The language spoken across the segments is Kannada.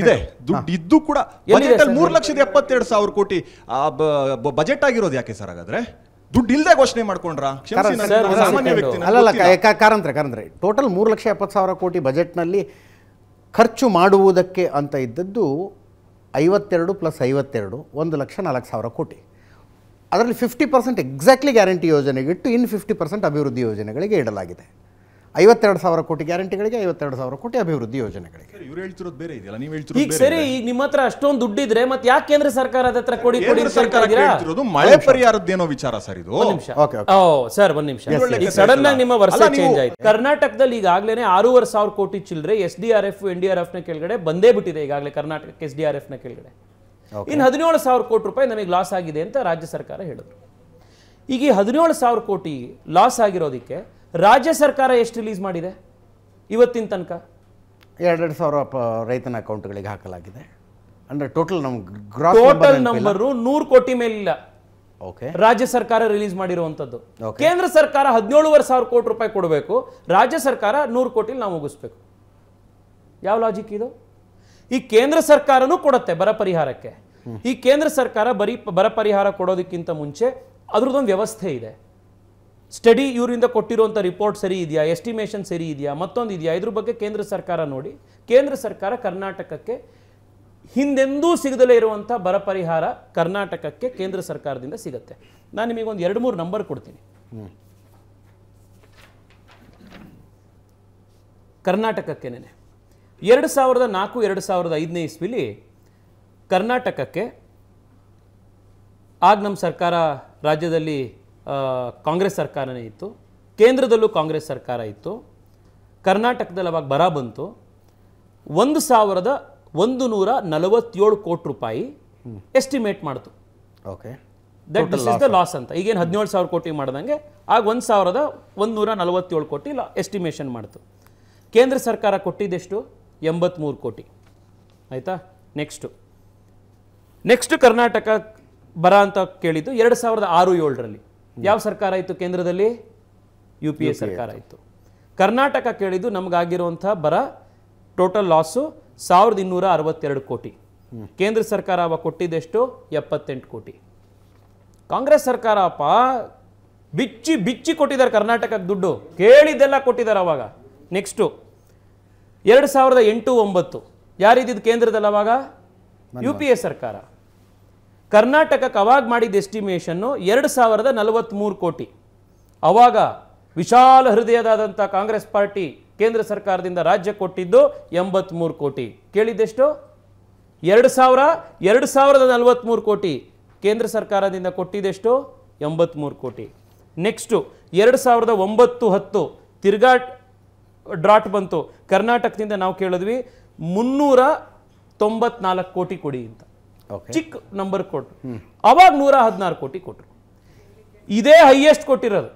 ಇದೆ ದುಡ್ಡು ಇದ್ದು ಕೂಡ ಬಜೆಟ್ ಮೂರು ಲಕ್ಷದ ಎಪ್ಪತ್ತೆರಡು ಸಾವಿರ ಕೋಟಿ ಬಜೆಟ್ ಆಗಿರೋದು ಯಾಕೆ ಸರ್ ಹಾಗಾದ್ರೆ ದುಡ್ಡು ಇಲ್ಲದೆ ಘೋಷಣೆ ಮಾಡ್ಕೊಂಡ್ರ ಅಲ್ಲ ಕಾರಂತ್ರ ಕಾರಂತ್ರ ಟೋಟಲ್ ಮೂರು ಲಕ್ಷ ಎಪ್ಪತ್ತು ಸಾವಿರ ಕೋಟಿ ಬಜೆಟ್ನಲ್ಲಿ ಖರ್ಚು ಮಾಡುವುದಕ್ಕೆ ಅಂತ ಇದ್ದದ್ದು ಐವತ್ತೆರಡು ಪ್ಲಸ್ ಐವತ್ತೆರಡು ಒಂದು ಲಕ್ಷ ನಾಲ್ಕು ಸಾವಿರ ಕೋಟಿ ಅದರಲ್ಲಿ ಫಿಫ್ಟಿ ಪರ್ಸೆಂಟ್ ಎಕ್ಸಾಕ್ಟ್ಲಿ ಗ್ಯಾರಂಟಿ ಯೋಜನೆಗಿಟ್ಟು ಇನ್ ಫಿಫ್ಟಿ ಪರ್ಸೆಂಟ್ ಅಭಿವೃದ್ಧಿ ಯೋಜನೆಗಳಿಗೆ ಇಡಲಾಗಿದೆ ಐವತ್ತೆರಡು ಸಾವಿರ ಕೋಟಿ ಗ್ಯಾರಂಟಿಗಳಿಗೆ ಐವತ್ತೆರಡು ಸಾವಿರ ಕೋಟಿ ಅಭಿವೃದ್ಧಿ ಯೋಜನೆಗಳಿಗೆ ಬೇರೆ ಇದೆಯಲ್ಲ ನೀವು ಈಗ ಸರಿ ಈಗ ನಿಮ್ಮ ಹತ್ರ ಅಷ್ಟೊಂದು ದುಡ್ಡಿದ್ರೆ ಮತ್ತೆ ಯಾಕೆ ಕೇಂದ್ರ ಸರ್ಕಾರದ ಹತ್ರ ಕೊಡಿ ಕೊಡಿ ಅಂತ ಸರ್ಕಾರ ಮಳೆ ವಿಚಾರ ಸರ್ ಇದು ಸರ್ ಒಂದ್ ನಿಮಿಷ ಸಡನ್ ಆಗಿ ನಿಮ್ಮ ವರ್ಷ ಚೇಂಜ್ ಆಯ್ತು ಕರ್ನಾಟಕದಲ್ಲಿ ಈಗಾಗಲೇ ಆರೂವರೆ ಸಾವಿರ ಕೋಟಿ ಚಿಲ್ಲರೆ S D R F N D R F ನ ಕೆಳಗಡೆ ಬಂದೇ ಬಿಟ್ಟಿದೆ ಈಗಾಗಲೇ ಕರ್ನಾಟಕಕ್ಕೆ ಎಸ್ ಡಿ ಆರ್ ಎಫ್ ನ ಕೆಳಗಡೆ ಇನ್ನು ಹದಿನೇಳು ಸಾವಿರ ಕೋಟಿ ರೂಪಾಯಿ ನಮಗೆ ಲಾಸ್ ಆಗಿದೆ ಅಂತ ರಾಜ್ಯ ಸರ್ಕಾರ ಹೇಳಿದ್ರು ಈಗ ಈ ಹದಿನೇಳು ಸಾವಿರ ಕೋಟಿ ಲಾಸ್ ಆಗಿರೋದಕ್ಕೆ ರಾಜ್ಯ ಸರ್ಕಾರ ಎಷ್ಟು ರಿಲೀಸ್ ಮಾಡಿದೆ ಇವತ್ತಿನ ತನಕ ಎರಡೆರಡು ಸಾವಿರ ರೈತನ ಅಕೌಂಟ್ಗಳಿಗೆ ಹಾಕಲಾಗಿದೆ ಅಂದ್ರೆ ಟೋಟಲ್ ನಮ್ಗೆ ಟೋಟಲ್ ನಂಬರು ನೂರು ಕೋಟಿ ಮೇಲಿಲ್ಲ ಓಕೆ ರಾಜ್ಯ ಸರ್ಕಾರ ರಿಲೀಸ್ ಮಾಡಿರುವಂತದ್ದು ಕೇಂದ್ರ ಸರ್ಕಾರ ಹದಿನೇಳುವರೆ ಸಾವಿರ ಕೋಟಿ ರೂಪಾಯಿ ಕೊಡಬೇಕು ರಾಜ್ಯ ಸರ್ಕಾರ ನೂರು ಕೋಟಿ ನಾವು ಮುಗಿಸ್ಬೇಕು ಯಾವ ಲಾಜಿಕ್ ಇದು ಈ ಕೇಂದ್ರ ಸರ್ಕಾರನೂ ಕೊಡತ್ತೆ ಬರ ಪರಿಹಾರಕ್ಕೆ ಈ ಕೇಂದ್ರ ಸರ್ಕಾರ ಬರೀ ಬರ ಪರಿಹಾರ ಕೊಡೋದಕ್ಕಿಂತ ಮುಂಚೆ ಅದ್ರದ್ದೊಂದು ವ್ಯವಸ್ಥೆ ಇದೆ ಸ್ಟಡಿ ಇವರಿಂದ ಕೊಟ್ಟಿರುವಂಥ ರಿಪೋರ್ಟ್ ಸರಿ ಇದೆಯಾ ಎಸ್ಟಿಮೇಷನ್ ಸರಿ ಇದೆಯಾ ಮತ್ತೊಂದು ಇದೆಯಾ ಇದ್ರ ಬಗ್ಗೆ ಕೇಂದ್ರ ಸರ್ಕಾರ ನೋಡಿ ಕೇಂದ್ರ ಸರ್ಕಾರ ಕರ್ನಾಟಕಕ್ಕೆ ಹಿಂದೆಂದೂ ಸಿಗದಲೇ ಇರುವಂಥ ಬರ ಪರಿಹಾರ ಕರ್ನಾಟಕಕ್ಕೆ ಕೇಂದ್ರ ಸರ್ಕಾರದಿಂದ ಸಿಗುತ್ತೆ ನಾನು ನಿಮಗೊಂದು ಎರಡು ಮೂರು ನಂಬರ್ ಕೊಡ್ತೀನಿ ಕರ್ನಾಟಕಕ್ಕೆ ನೆನೆ ಎರಡು ಸಾವಿರದ ನಾಲ್ಕು ಎರಡು ಸಾವಿರದ ಐದನೇ ಇಸ್ವಿಲಿ ಕರ್ನಾಟಕಕ್ಕೆ ಆಗ ನಮ್ಮ ಸರ್ಕಾರ ರಾಜ್ಯದಲ್ಲಿ ಕಾಂಗ್ರೆಸ್ ಸರ್ಕಾರನೇ ಇತ್ತು ಕೇಂದ್ರದಲ್ಲೂ ಕಾಂಗ್ರೆಸ್ ಸರ್ಕಾರ ಇತ್ತು ಕರ್ನಾಟಕದಲ್ಲಿ ಅವಾಗ ಬರ ಬಂತು ಒಂದು ಸಾವಿರದ ಒಂದು ನೂರ ನಲವತ್ತೇಳು ಕೋಟಿ ರೂಪಾಯಿ ಎಸ್ಟಿಮೇಟ್ ಮಾಡ್ತು okay that is the loss ಅಂತ ಈಗೇನು ಹದಿನೇಳು ಸಾವಿರ ಕೋಟಿ ಮಾಡ್ದಂಗೆ ಆಗ ಒಂದು ಸಾವಿರದ ಒಂದು ನೂರ ನಲವತ್ತೇಳು ಕೋಟಿ ಲಾ ಎಸ್ಟಿಮೇಷನ್ ಮಾಡ್ತು ಕೇಂದ್ರ ಸರ್ಕಾರ ಕೊಟ್ಟಿದ್ದೆಷ್ಟು ಎಂಬತ್ತ್ಮೂರು ಕೋಟಿ ಆಯಿತಾ ನೆಕ್ಸ್ಟು ನೆಕ್ಸ್ಟ್ ಕರ್ನಾಟಕ ಬರ ಅಂತ ಕೇಳಿದ್ದು ಎರಡು ಸಾವಿರದ ಆರು ಏಳರಲ್ಲಿ ಯಾವ ಸರ್ಕಾರ ಇತ್ತು ಕೇಂದ್ರದಲ್ಲಿ ಯು ಪಿ ಎ ಸರ್ಕಾರ ಇತ್ತು ಕರ್ನಾಟಕ ಕೇಳಿದ್ದು ನಮಗಾಗಿರುವಂಥ ಬರ ಟೋಟಲ್ ಲಾಸು ಸಾವಿರದ ಇನ್ನೂರ ಅರವತ್ತೆರಡು ಕೋಟಿ ಕೇಂದ್ರ ಸರ್ಕಾರ ಅವ ಕೊಟ್ಟಿದ್ದೆಷ್ಟು ಎಪ್ಪತ್ತೆಂಟು ಕೋಟಿ ಕಾಂಗ್ರೆಸ್ ಸರ್ಕಾರ ಅಪ್ಪ ಬಿಚ್ಚಿ ಬಿಚ್ಚಿ ಕೊಟ್ಟಿದ್ದಾರೆ ಕರ್ನಾಟಕಕ್ಕೆ ದುಡ್ಡು ಕೇಳಿದ್ದೆಲ್ಲ ಕೊಟ್ಟಿದ್ದಾರೆ ಅವಾಗ ನೆಕ್ಸ್ಟು ಎರಡು ಸಾವಿರದ ಎಂಟು ಒಂಬತ್ತು ಯಾರಿದ್ದು ಕೇಂದ್ರದಲ್ಲಿ ಅವಾಗ ಯು ಪಿ ಎ ಸರ್ಕಾರ ಕರ್ನಾಟಕಕ್ಕೆ ಅವಾಗ ಮಾಡಿದ್ದ ಎಸ್ಟಿಮೇಷನ್ನು ಎರಡು ಸಾವಿರದ ನಲವತ್ತ್ಮೂರು ಕೋಟಿ ಅವಾಗ ವಿಶಾಲ ಹೃದಯದಾದಂಥ ಕಾಂಗ್ರೆಸ್ ಪಾರ್ಟಿ ಕೇಂದ್ರ ಸರ್ಕಾರದಿಂದ ರಾಜ್ಯ ಕೊಟ್ಟಿದ್ದು ಎಂಬತ್ತ್ಮೂರು ಕೋಟಿ ಕೇಳಿದ್ದೆಷ್ಟು ಎರಡು ಸಾವಿರ ಎರಡು ಸಾವಿರದ ನಲವತ್ತ್ಮೂರು ಕೋಟಿ ಕೇಂದ್ರ ಸರ್ಕಾರದಿಂದ ಕೊಟ್ಟಿದ್ದೆಷ್ಟು ಎಂಬತ್ತ್ಮೂರು ಕೋಟಿ ನೆಕ್ಸ್ಟು ಎರಡು ಸಾವಿರದ ಒಂಬತ್ತು ಹತ್ತು ತಿರ್ಗಾಟ್ ಡ್ರಾಟ್ ಬಂತು ಕರ್ನಾಟಕದಿಂದ ನಾವು ಕೇಳಿದ್ವಿ ಮುನ್ನೂರ ತೊಂಬತ್ನಾಲ್ಕು ಕೋಟಿ ಕೊಡಿ ಅಂತ ಚಿಕ್ಕ ನಂಬರ್ ಕೊಟ್ಟರು ಅವಾಗ ನೂರ ಹದಿನಾರು ಕೋಟಿ ಕೊಟ್ಟರು ಇದೇ ಹೈಯೆಸ್ಟ್ ಕೊಟ್ಟಿರೋದು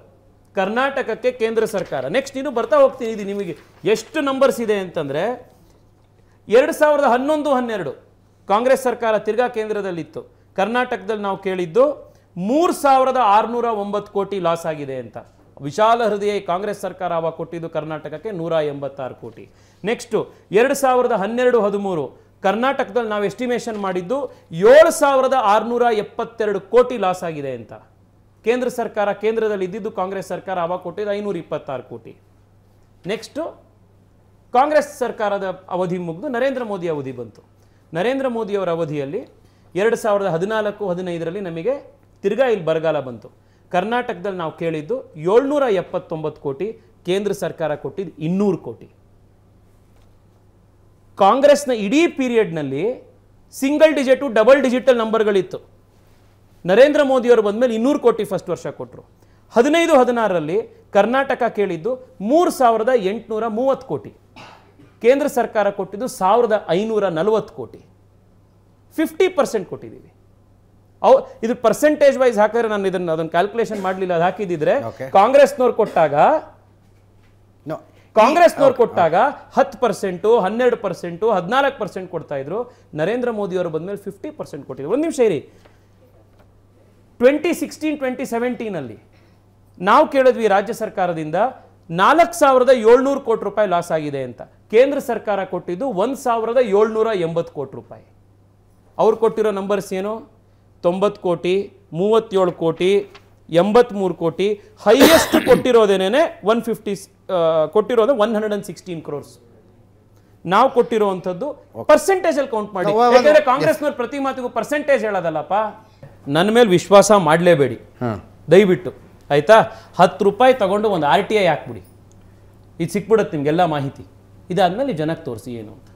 ಕರ್ನಾಟಕಕ್ಕೆ ಕೇಂದ್ರ ಸರ್ಕಾರ ನೆಕ್ಸ್ಟ್ ಇನ್ನು ಬರ್ತಾ ಹೋಗ್ತೀನಿ ಇದು ನಿಮಗೆ ಎಷ್ಟು ನಂಬರ್ಸ್ ಇದೆ ಅಂತಂದರೆ ಎರಡು ಸಾವಿರದ ಹನ್ನೊಂದು ಹನ್ನೆರಡು ಕಾಂಗ್ರೆಸ್ ಸರ್ಕಾರ ತಿರ್ಗಾ ಕೇಂದ್ರದಲ್ಲಿತ್ತು ಕರ್ನಾಟಕದಲ್ಲಿ ನಾವು ಕೇಳಿದ್ದು ಮೂರು ಸಾವಿರದ ಆರುನೂರ ಒಂಬತ್ತು ಕೋಟಿ ಲಾಸ್ ಆಗಿದೆ ಅಂತ ವಿಶಾಲ ಹೃದಯ ಕಾಂಗ್ರೆಸ್ ಸರ್ಕಾರ ಅವಾಗ ಕೊಟ್ಟಿದ್ದು ಕರ್ನಾಟಕಕ್ಕೆ ನೂರ ಎಂಬತ್ತಾರು ಕೋಟಿ ನೆಕ್ಸ್ಟು ಎರಡು ಸಾವಿರದ ಹನ್ನೆರಡು ಹದಿಮೂರು ಕರ್ನಾಟಕದಲ್ಲಿ ನಾವು ಎಸ್ಟಿಮೇಷನ್ ಮಾಡಿದ್ದು ಏಳು ಸಾವಿರದ ಆರುನೂರ ಎಪ್ಪತ್ತೆರಡು ಕೋಟಿ ಲಾಸ್ ಆಗಿದೆ ಅಂತ ಕೇಂದ್ರ ಸರ್ಕಾರ ಕೇಂದ್ರದಲ್ಲಿ ಇದ್ದಿದ್ದು ಕಾಂಗ್ರೆಸ್ ಸರ್ಕಾರ ಅವಾಗ ಕೊಟ್ಟಿದ್ದು ಐನೂರ ಇಪ್ಪತ್ತಾರು ಕೋಟಿ ನೆಕ್ಸ್ಟು ಕಾಂಗ್ರೆಸ್ ಸರ್ಕಾರದ ಅವಧಿ ಮುಗಿದು ನರೇಂದ್ರ ಮೋದಿ ಅವಧಿ ಬಂತು ನರೇಂದ್ರ ಮೋದಿಯವರ ಅವಧಿಯಲ್ಲಿ ಎರಡು ಸಾವಿರದ ಹದಿನಾಲ್ಕು ಹದಿನೈದರಲ್ಲಿ ನಮಗೆ ತಿರ್ಗಾ ಇಲ್ಲಿ ಬರಗಾಲ ಬಂತು ಕರ್ನಾಟಕದಲ್ಲಿ ನಾವು ಕೇಳಿದ್ದು ಏಳ್ನೂರ ಎಪ್ಪತ್ತೊಂಬತ್ತು ಕೋಟಿ ಕೇಂದ್ರ ಸರ್ಕಾರ ಕೊಟ್ಟಿದ್ದು ಇನ್ನೂರು ಕೋಟಿ ಕಾಂಗ್ರೆಸ್ನ ಇಡೀ ಪೀರಿಯಡ್ನಲ್ಲಿ ಸಿಂಗಲ್ ಡಿಜಿಟು ಡಬಲ್ ಡಿಜಿಟಲ್ ನಂಬರ್ಗಳಿತ್ತು ನರೇಂದ್ರ ಮೋದಿಯವರು ಮೇಲೆ ಇನ್ನೂರು ಕೋಟಿ ಫಸ್ಟ್ ವರ್ಷ ಕೊಟ್ಟರು ಹದಿನೈದು ಹದಿನಾರರಲ್ಲಿ ಕರ್ನಾಟಕ ಕೇಳಿದ್ದು ಮೂರು ಸಾವಿರದ ಎಂಟುನೂರ ಮೂವತ್ತು ಕೋಟಿ ಕೇಂದ್ರ ಸರ್ಕಾರ ಕೊಟ್ಟಿದ್ದು ಸಾವಿರದ ಐನೂರ ನಲವತ್ತು ಕೋಟಿ ಫಿಫ್ಟಿ ಪರ್ಸೆಂಟ್ ಕೊಟ್ಟಿದ್ದೀವಿ ಇದು ಪರ್ಸೆಂಟೇಜ್ ವೈಸ್ ಹಾಕಿದ್ರೆ ನಾನು ಇದನ್ನು ಅದನ್ನು ಕ್ಯಾಲ್ಕುಲೇಷನ್ ಮಾಡಲಿಲ್ಲ ಅದು ಹಾಕಿದ್ದಿದ್ರೆ ಕಾಂಗ್ರೆಸ್ನವ್ರು ಕೊಟ್ಟಾಗ ಕಾಂಗ್ರೆಸ್ನವ್ರು ಕೊಟ್ಟಾಗ ಹತ್ತು ಪರ್ಸೆಂಟು ಹನ್ನೆರಡು ಪರ್ಸೆಂಟು ಹದಿನಾಲ್ಕು ಪರ್ಸೆಂಟ್ ಕೊಡ್ತಾ ಇದ್ರು ನರೇಂದ್ರ ಮೋದಿ ಅವರು ಬಂದ್ಮೇಲೆ ಫಿಫ್ಟಿ ಪರ್ಸೆಂಟ್ ಕೊಟ್ಟಿದ್ರು ಒಂದು ನಿಮಿಷ ಇರಿ ಟ್ವೆಂಟಿ ಸಿಕ್ಸ್ಟೀನ್ ಟ್ವೆಂಟಿ ಸೆವೆಂಟೀನಲ್ಲಿ ನಾವು ಕೇಳಿದ್ವಿ ರಾಜ್ಯ ಸರ್ಕಾರದಿಂದ ನಾಲ್ಕು ಸಾವಿರದ ಏಳ್ನೂರು ಕೋಟಿ ರೂಪಾಯಿ ಲಾಸ್ ಆಗಿದೆ ಅಂತ ಕೇಂದ್ರ ಸರ್ಕಾರ ಕೊಟ್ಟಿದ್ದು ಒಂದು ಸಾವಿರದ ಏಳ್ನೂರ ಎಂಬತ್ತು ಕೋಟಿ ರೂಪಾಯಿ ಅವ್ರು ಕೊಟ್ಟಿರೋ ನಂಬರ್ಸ್ ಏನು ತೊಂಬತ್ತು ಕೋಟಿ ಮೂವತ್ತೇಳು ಕೋಟಿ ಎಂಬತ್ಮೂರು ಕೋಟಿ ಹೈಯೆಸ್ಟ್ ಕೊಟ್ಟಿರೋದೇನೇನೆ ಒನ್ ಫಿಫ್ಟಿ ಕೊಟ್ಟಿರೋದು one hundred and sixteen crores ನಾವು ಕೊಟ್ಟಿರುವಂಥದ್ದು ಪರ್ಸೆಂಟೇಜ್ ಅಲ್ಲಿ ಕೌಂಟ್ ಮಾಡಿ ಯಾಕಂದ್ರೆ ಕಾಂಗ್ರೆಸ್ನವ್ರು ಪ್ರತಿ ಮಾತಿಗೂ ಪರ್ಸೆಂಟೇಜ್ ಹೇಳೋದಲ್ಲಪ್ಪ ನನ್ನ ಮೇಲೆ ವಿಶ್ವಾಸ ಮಾಡಲೇಬೇಡಿ ದಯವಿಟ್ಟು ಆಯ್ತಾ ಹತ್ತು ರೂಪಾಯಿ ತಗೊಂಡು ಒಂದು ಆರ್ ಟಿ ಐ ಹಾಕ್ಬಿಡಿ ಇದು ಸಿಕ್ಬಿಡುತ್ತೆ ನಿಮಗೆಲ್ಲ ಮಾಹಿತಿ ಇದಾದ್ಮೇಲೆ ಜನಕ್ಕೆ ತೋರಿಸಿ ಏನು ಅಂತ